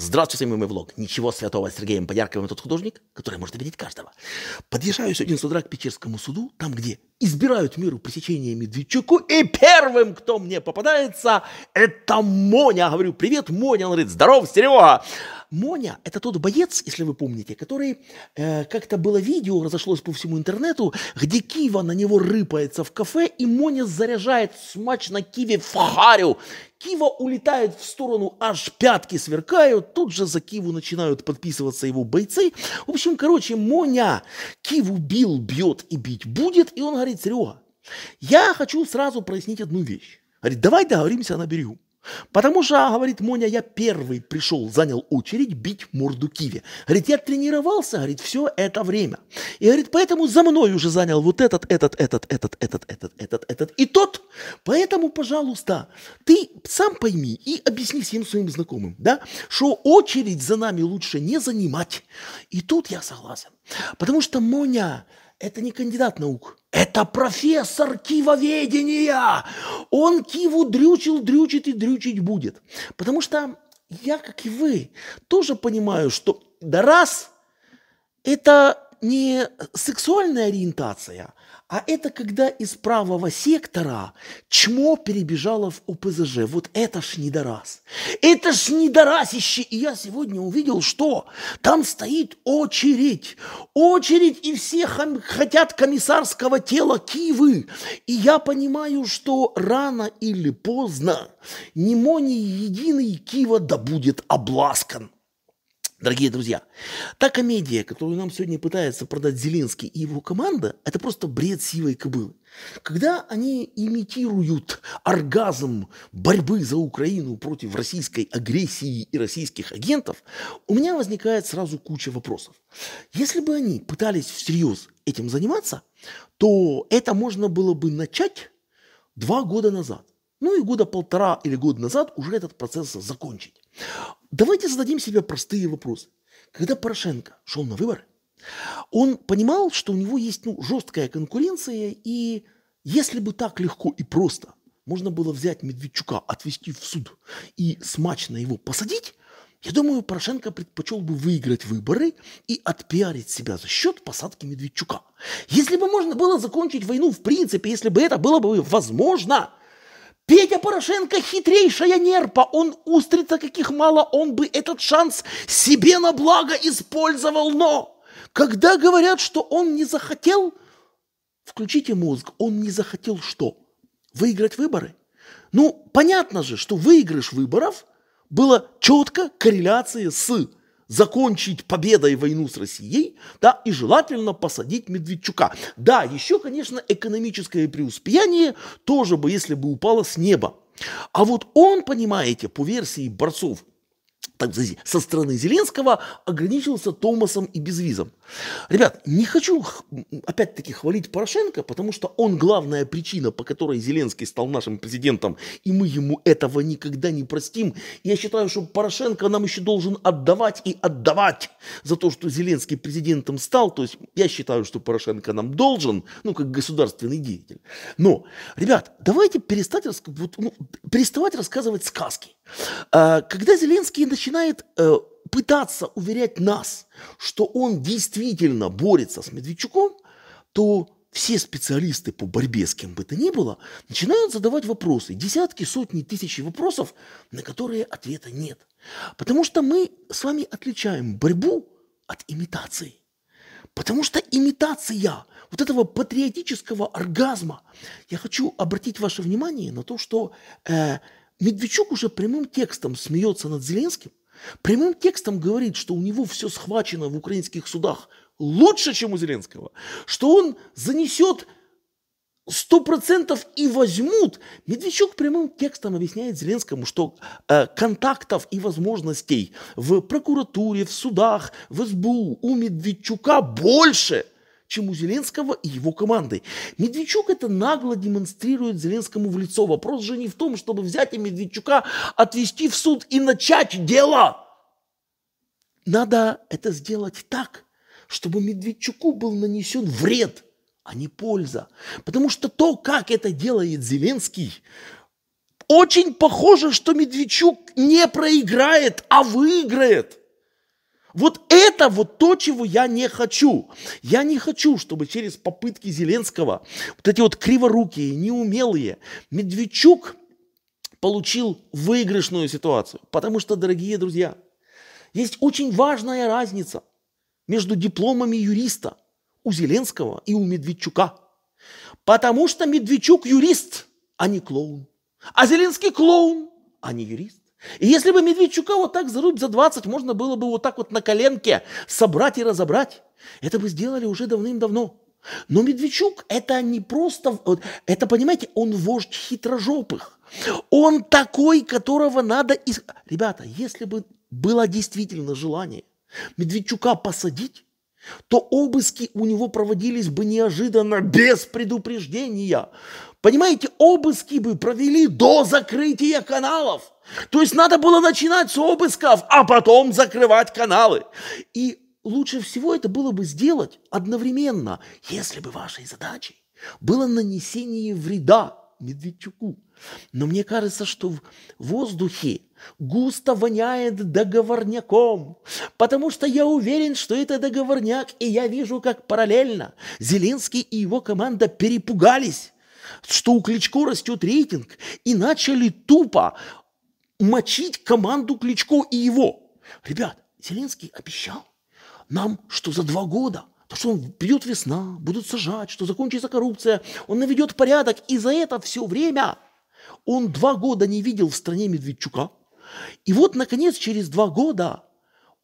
Здравствуйте, мы влог. Ничего святого с Сергеем Поярковым, тот художник, который может обидеть каждого. Подъезжаю сегодня с утра к Печерскому суду, там, где избирают меру пресечения Медведчуку, и первым, кто мне попадается, это Моня. Говорю, привет, Моня. Он говорит, здоров, Серега. Моня – это тот боец, если вы помните, который э, как-то было видео, разошлось по всему интернету, где Кива на него рыпается в кафе, и Моня заряжает смач на Киве в харю. Кива улетает в сторону, аж пятки сверкают, тут же за Киву начинают подписываться его бойцы. В общем, короче, Моня Киву бил, бьет и бить будет, и он говорит, Серега, я хочу сразу прояснить одну вещь. Говорит, давай договоримся на берегу. Потому что, а, говорит Моня, я первый пришел, занял очередь бить морду Киви. Говорит, я тренировался, говорит, все это время. И говорит, поэтому за мной уже занял вот этот, этот, этот, этот, этот, этот, этот, этот и тот. Поэтому, пожалуйста, ты сам пойми и объясни всем своим знакомым, да, что очередь за нами лучше не занимать. И тут я согласен. Потому что Моня – это не кандидат наук, это профессор кивоведения. Он Киву дрючил, дрючит и дрючить будет. Потому что я, как и вы, тоже понимаю, что да раз – это не сексуальная ориентация – а это когда из правого сектора чмо перебежало в ОПЗЖ. Вот это ж недораз. Это ж недорасище. И я сегодня увидел, что там стоит очередь. Очередь, и все хотят комиссарского тела Кивы. И я понимаю, что рано или поздно Нимоний единый Кива да будет обласкан. Дорогие друзья, та комедия, которую нам сегодня пытается продать Зеленский и его команда, это просто бред сивой кобылы. Когда они имитируют оргазм борьбы за Украину против российской агрессии и российских агентов, у меня возникает сразу куча вопросов. Если бы они пытались всерьез этим заниматься, то это можно было бы начать два года назад. Ну и года полтора или год назад уже этот процесс закончить. Давайте зададим себе простые вопросы. Когда Порошенко шел на выборы, он понимал, что у него есть ну, жесткая конкуренция, и если бы так легко и просто можно было взять Медведчука, отвезти в суд и смачно его посадить, я думаю, Порошенко предпочел бы выиграть выборы и отпиарить себя за счет посадки Медведчука. Если бы можно было закончить войну в принципе, если бы это было бы возможно – Петя Порошенко хитрейшая нерпа, он устрица каких мало, он бы этот шанс себе на благо использовал, но когда говорят, что он не захотел, включите мозг, он не захотел что? Выиграть выборы? Ну, понятно же, что выигрыш выборов было четко корреляция с закончить победой войну с Россией, да, и желательно посадить Медведчука. Да, еще, конечно, экономическое преуспеяние тоже бы, если бы упало с неба. А вот он, понимаете, по версии борцов так сказать, со стороны Зеленского ограничился Томасом и безвизом. Ребят, не хочу опять-таки хвалить Порошенко, потому что он главная причина, по которой Зеленский стал нашим президентом, и мы ему этого никогда не простим. Я считаю, что Порошенко нам еще должен отдавать и отдавать за то, что Зеленский президентом стал. То есть я считаю, что Порошенко нам должен, ну, как государственный деятель. Но, ребят, давайте перестать, вот, ну, переставать рассказывать сказки. А, когда Зеленский начинает э, пытаться уверять нас, что он действительно борется с Медведчуком, то все специалисты по борьбе с кем бы то ни было начинают задавать вопросы, десятки, сотни, тысячи вопросов, на которые ответа нет. Потому что мы с вами отличаем борьбу от имитации. Потому что имитация вот этого патриотического оргазма. Я хочу обратить ваше внимание на то, что э, Медведчук уже прямым текстом смеется над Зеленским, прямым текстом говорит, что у него все схвачено в украинских судах лучше, чем у Зеленского, что он занесет сто процентов и возьмут. Медведчук прямым текстом объясняет Зеленскому, что э, контактов и возможностей в прокуратуре, в судах, в СБУ у Медведчука больше – чем у Зеленского и его команды. Медведчук это нагло демонстрирует Зеленскому в лицо. Вопрос же не в том, чтобы взять и Медведчука отвести в суд и начать дело. Надо это сделать так, чтобы Медведчуку был нанесен вред, а не польза. Потому что то, как это делает Зеленский, очень похоже, что Медведчук не проиграет, а выиграет – вот это вот то, чего я не хочу. Я не хочу, чтобы через попытки Зеленского, вот эти вот криворукие, неумелые, Медведчук получил выигрышную ситуацию. Потому что, дорогие друзья, есть очень важная разница между дипломами юриста у Зеленского и у Медведчука. Потому что Медведчук юрист, а не клоун. А Зеленский клоун, а не юрист. И если бы Медведчука вот так за рубь за 20 можно было бы вот так вот на коленке собрать и разобрать, это бы сделали уже давным-давно. Но Медведчук это не просто, это, понимаете, он вождь хитрожопых. Он такой, которого надо... Из... Ребята, если бы было действительно желание Медведчука посадить, то обыски у него проводились бы неожиданно, без предупреждения. Понимаете, обыски бы провели до закрытия каналов. То есть надо было начинать с обысков, а потом закрывать каналы. И лучше всего это было бы сделать одновременно, если бы вашей задачей было нанесение вреда Медведчуку. Но мне кажется, что в воздухе густо воняет договорняком, потому что я уверен, что это договорняк, и я вижу, как параллельно Зеленский и его команда перепугались что у Кличко растет рейтинг, и начали тупо мочить команду Кличко и его. Ребят, Зеленский обещал нам, что за два года, то что он придет весна, будут сажать, что закончится коррупция, он наведет порядок, и за это все время он два года не видел в стране Медведчука. И вот, наконец, через два года,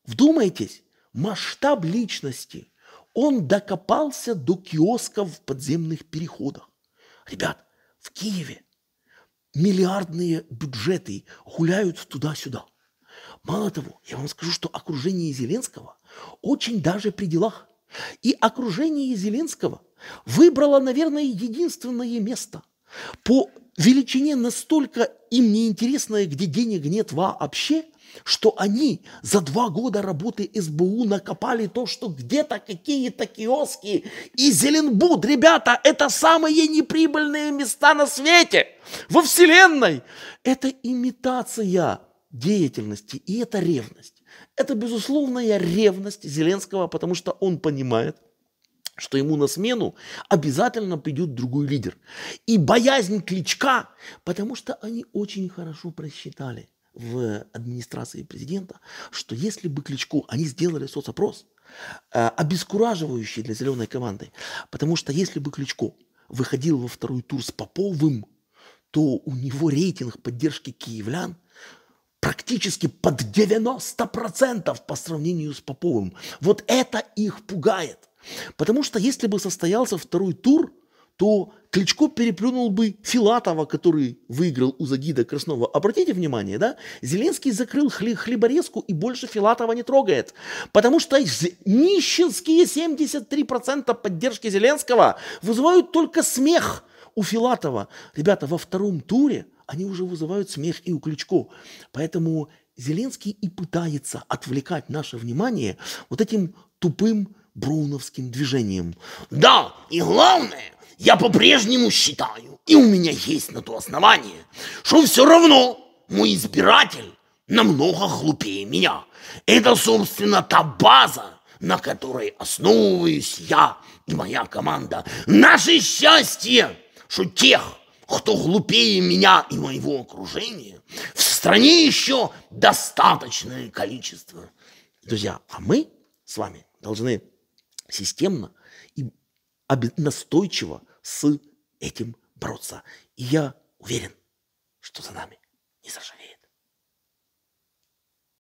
вдумайтесь, масштаб личности, он докопался до киосков в подземных переходах. Ребят, в Киеве миллиардные бюджеты гуляют туда-сюда. Мало того, я вам скажу, что окружение Зеленского очень даже при делах. И окружение Зеленского выбрало, наверное, единственное место по величине настолько им неинтересное, где денег нет вообще, что они за два года работы СБУ накопали то, что где-то какие-то киоски и Зеленбуд, ребята, это самые неприбыльные места на свете, во Вселенной. Это имитация деятельности, и это ревность. Это безусловная ревность Зеленского, потому что он понимает – что ему на смену обязательно придет другой лидер. И боязнь Кличка, потому что они очень хорошо просчитали в администрации президента, что если бы Кличко, они сделали соцопрос, э, обескураживающий для зеленой команды, потому что если бы Кличко выходил во второй тур с Поповым, то у него рейтинг поддержки киевлян практически под 90% по сравнению с Поповым. Вот это их пугает. Потому что если бы состоялся второй тур, то Кличко переплюнул бы Филатова, который выиграл у Загида Краснова. Обратите внимание, да? Зеленский закрыл хли- хлеборезку и больше Филатова не трогает. Потому что нищенские 73% поддержки Зеленского вызывают только смех у Филатова. Ребята, во втором туре они уже вызывают смех и у Кличко. Поэтому Зеленский и пытается отвлекать наше внимание вот этим тупым Бруновским движением. Да, и главное, я по-прежнему считаю, и у меня есть на то основание, что все равно мой избиратель намного глупее меня. Это, собственно, та база, на которой основываюсь я и моя команда. Наше счастье, что тех, кто глупее меня и моего окружения, в стране еще достаточное количество. Друзья, а мы с вами должны системно и настойчиво с этим бороться. И я уверен, что за нами не сожалеет.